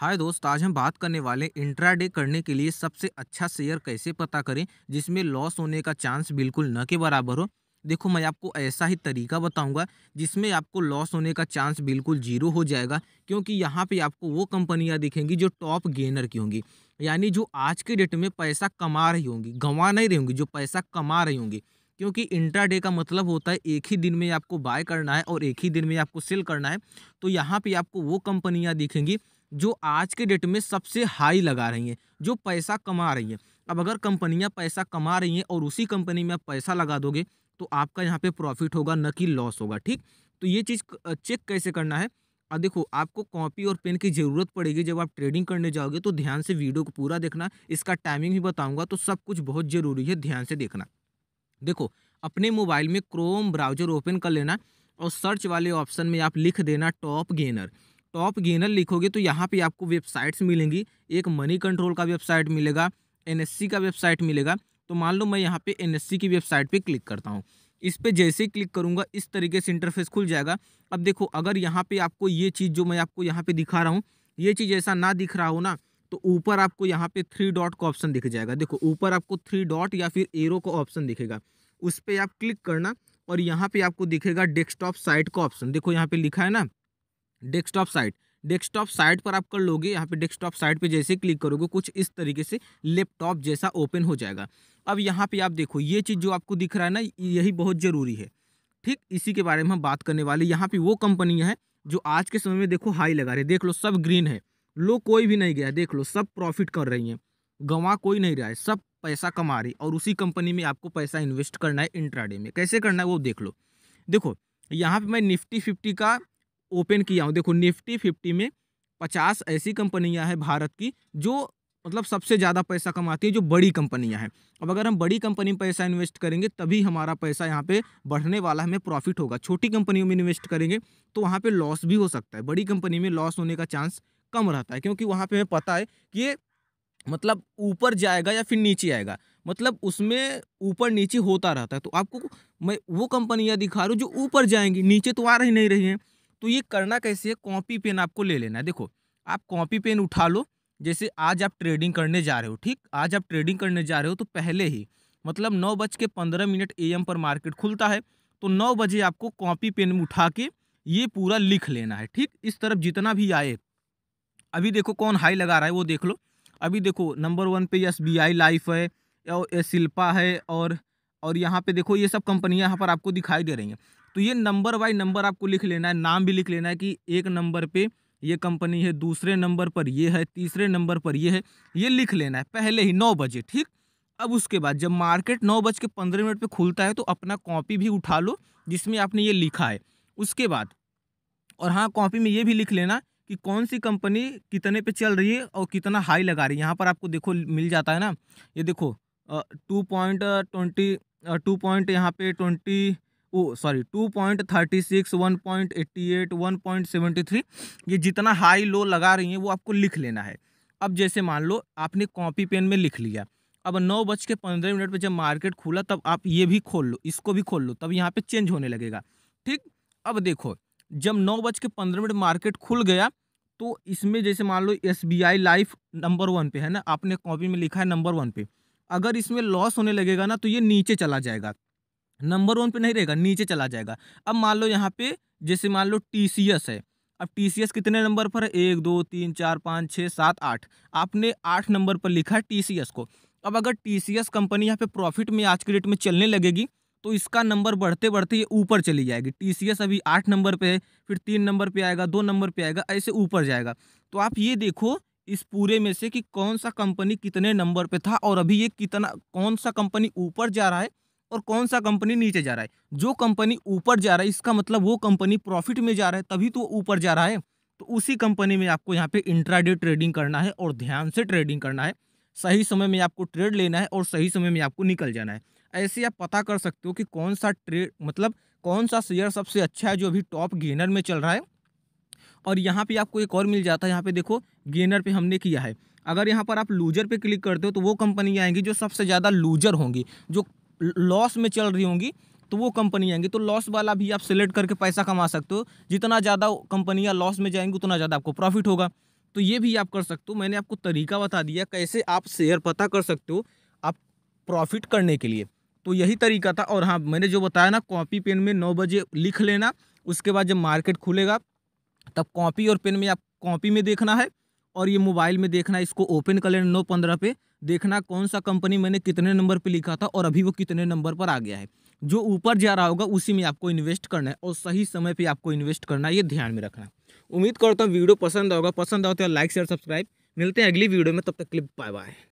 हाय दोस्त आज हम बात करने वाले इंट्राडे करने के लिए सबसे अच्छा शेयर कैसे पता करें जिसमें लॉस होने का चांस बिल्कुल न के बराबर हो देखो मैं आपको ऐसा ही तरीका बताऊंगा जिसमें आपको लॉस होने का चांस बिल्कुल जीरो हो जाएगा क्योंकि यहाँ पे आपको वो कंपनियाँ दिखेंगी जो टॉप गेनर की होंगी यानी जो आज के डेट में पैसा कमा रही होंगी गंवा नहीं रही होंगी जो पैसा कमा रही होंगी क्योंकि इंट्राडे का मतलब होता है एक ही दिन में आपको बाय करना है और एक ही दिन में आपको सेल करना है तो यहाँ पे आपको वो कंपनियाँ दिखेंगी जो आज के डेट में सबसे हाई लगा रही हैं जो पैसा कमा रही हैं अब अगर कंपनियां पैसा कमा रही हैं और उसी कंपनी में आप पैसा लगा दोगे तो आपका यहाँ पे प्रॉफिट होगा न कि लॉस होगा ठीक तो ये चीज़ चेक कैसे करना है अब देखो आपको कॉपी और पेन की ज़रूरत पड़ेगी जब आप ट्रेडिंग करने जाओगे तो ध्यान से वीडियो को पूरा देखना इसका टाइमिंग भी बताऊँगा तो सब कुछ बहुत ज़रूरी है ध्यान से देखना देखो अपने मोबाइल में क्रोम ब्राउजर ओपन कर लेना और सर्च वाले ऑप्शन में आप लिख देना टॉप गेनर टॉप तो गेनर लिखोगे तो यहाँ पे आपको वेबसाइट्स मिलेंगी एक मनी कंट्रोल का वेबसाइट मिलेगा एनएससी का वेबसाइट मिलेगा तो मान लो मैं यहाँ पे एनएससी की वेबसाइट पे क्लिक करता हूँ इस पर जैसे ही क्लिक करूँगा इस तरीके से इंटरफेस खुल जाएगा अब देखो अगर यहाँ पर आपको ये चीज़ जो मैं आपको यहाँ पर दिखा रहा हूँ ये चीज़ ऐसा ना दिख रहा हो ना तो ऊपर आपको यहाँ पर थ्री डॉट का ऑप्शन दिख जाएगा देखो ऊपर आपको थ्री डॉट या फिर एरो का ऑप्शन दिखेगा उस पर आप क्लिक करना और यहाँ पर आपको दिखेगा डेस्कटॉप साइट का ऑप्शन देखो यहाँ पर लिखा है ना डेस्कटॉप साइट डेस्कटॉप साइट पर आप कर लोगे यहाँ पे डेस्कटॉप साइट पे जैसे क्लिक करोगे कुछ इस तरीके से लैपटॉप जैसा ओपन हो जाएगा अब यहाँ पे आप देखो ये चीज़ जो आपको दिख रहा है ना यही बहुत ज़रूरी है ठीक इसी के बारे में हम बात करने वाले यहाँ पे वो कंपनियाँ हैं जो आज के समय में देखो हाई लगा रहे देख लो सब ग्रीन है लो कोई भी नहीं गया देख लो सब प्रॉफिट कर रही हैं गंवा कोई नहीं रहा है सब पैसा कमा रही और उसी कंपनी में आपको पैसा इन्वेस्ट करना है इंट्राडे में कैसे करना है वो देख लो देखो यहाँ पे मैं निफ्टी फिफ्टी का ओपन किया हूँ देखो निफ्टी फिफ्टी में पचास ऐसी कंपनियाँ हैं भारत की जो मतलब सबसे ज़्यादा पैसा कमाती है जो बड़ी कंपनियाँ हैं अब अगर हम बड़ी कंपनी में पैसा इन्वेस्ट करेंगे तभी हमारा पैसा यहाँ पे बढ़ने वाला हमें प्रॉफिट होगा छोटी कंपनियों में इन्वेस्ट करेंगे तो वहाँ पे लॉस भी हो सकता है बड़ी कंपनी में लॉस होने का चांस कम रहता है क्योंकि वहाँ पर हमें पता है कि ये मतलब ऊपर जाएगा या फिर नीचे आएगा मतलब उसमें ऊपर नीचे होता रहता है तो आपको मैं वो कंपनियाँ दिखा रहा हूँ जो ऊपर जाएंगी नीचे तो आ रही नहीं रही हैं तो ये करना कैसे है कॉपी पेन आपको ले लेना है देखो आप कॉपी पेन उठा लो जैसे आज आप ट्रेडिंग करने जा रहे हो ठीक आज आप ट्रेडिंग करने जा रहे हो तो पहले ही मतलब नौ बज के पंद्रह मिनट ए पर मार्केट खुलता है तो नौ बजे आपको कॉपी पेन में उठा के ये पूरा लिख लेना है ठीक इस तरफ जितना भी आए अभी देखो कौन हाई लगा रहा है वो देख लो अभी देखो नंबर वन पे एस बी आई लाइफ है और शिल्पा है और और यहाँ पे देखो ये सब कंपनियाँ यहाँ पर आपको दिखाई दे रही हैं तो ये नंबर बाई नंबर आपको लिख लेना है नाम भी लिख लेना है कि एक नंबर पे ये कंपनी है दूसरे नंबर पर ये है तीसरे नंबर पर ये है ये लिख लेना है पहले ही नौ बजे ठीक अब उसके बाद जब मार्केट नौ बज के पंद्रह मिनट पर खुलता है तो अपना कॉपी भी उठा लो जिसमें आपने ये लिखा है उसके बाद और हाँ कॉपी में ये भी लिख लेना कि कौन सी कंपनी कितने पे चल रही है और कितना हाई लगा रही है यहाँ पर आपको देखो मिल जाता है ना ये देखो two point twenty two point यहाँ पे twenty sorry two point thirty six one point eighty eight one point seventy three ये जितना हाई लो लगा रही हैं वो आपको लिख लेना है अब जैसे मान लो आपने कॉपी पेन में लिख लिया अब नौ बज के पंद्रह मिनट पर जब मार्केट खुला तब आप ये भी खोल लो इसको भी खोल लो तब यहाँ पे चेंज होने लगेगा ठीक अब देखो जब नौ बज के पंद्रह मिनट मार्केट खुल गया तो इसमें जैसे मान लो S B I life number one पे है ना आपने कॉपी में लिखा है नंबर वन पे अगर इसमें लॉस होने लगेगा ना तो ये नीचे चला जाएगा नंबर वन पे नहीं रहेगा नीचे चला जाएगा अब मान लो यहाँ पे जैसे मान लो टी है अब टी कितने नंबर पर है एक दो तीन चार पाँच छः सात आठ आपने आठ नंबर पर लिखा है टी को अब अगर टी कंपनी यहाँ पे प्रॉफिट में आज के डेट में चलने लगेगी तो इसका नंबर बढ़ते बढ़ते ये ऊपर चली जाएगी टी अभी आठ नंबर पे है फिर तीन नंबर पे आएगा दो नंबर पे आएगा ऐसे ऊपर जाएगा तो आप ये देखो इस पूरे में से कि कौन सा कंपनी कितने नंबर पे था और अभी ये कितना कौन सा कंपनी ऊपर जा रहा है और कौन सा कंपनी नीचे जा रहा है जो कंपनी ऊपर जा रहा है इसका मतलब वो कंपनी प्रॉफिट में जा रहा है तभी तो ऊपर जा रहा है तो उसी कंपनी में आपको यहाँ पे इंट्राडे ट्रेडिंग करना है और ध्यान से ट्रेडिंग करना है सही समय में आपको ट्रेड लेना है और सही समय में आपको निकल जाना है ऐसे आप पता कर सकते हो कि कौन सा ट्रेड मतलब कौन सा शेयर सबसे अच्छा है जो अभी टॉप गेनर में चल रहा है और यहाँ पे आपको एक और मिल जाता है यहाँ पे देखो गेनर पे हमने किया है अगर यहाँ पर आप लूजर पे क्लिक करते हो तो वो कंपनी आएंगी जो सबसे ज़्यादा लूजर होंगी जो लॉस में चल रही होंगी तो वो कंपनी आएंगी तो लॉस वाला भी आप सेलेक्ट करके पैसा कमा सकते हो जितना ज़्यादा कंपनियाँ लॉस में जाएंगी उतना ज़्यादा आपको प्रॉफिट होगा तो ये भी आप कर सकते हो मैंने आपको तरीका बता दिया कैसे आप शेयर पता कर सकते हो आप प्रॉफिट करने के लिए तो यही तरीका था और हाँ मैंने जो बताया ना कॉपी पेन में नौ बजे लिख लेना उसके बाद जब मार्केट खुलेगा तब कॉपी और पेन में आप कॉपी में देखना है और ये मोबाइल में देखना इसको ओपन कर लेना नौ पंद्रह पे देखना कौन सा कंपनी मैंने कितने नंबर पे लिखा था और अभी वो कितने नंबर पर आ गया है जो ऊपर जा रहा होगा उसी में आपको इन्वेस्ट करना है और सही समय पे आपको इन्वेस्ट करना है ये ध्यान में रखना उम्मीद करता हूँ वीडियो पसंद आओगे पसंद आओ तो लाइक शेयर सब्सक्राइब मिलते हैं अगली वीडियो में तब तक क्लिप बाय बाय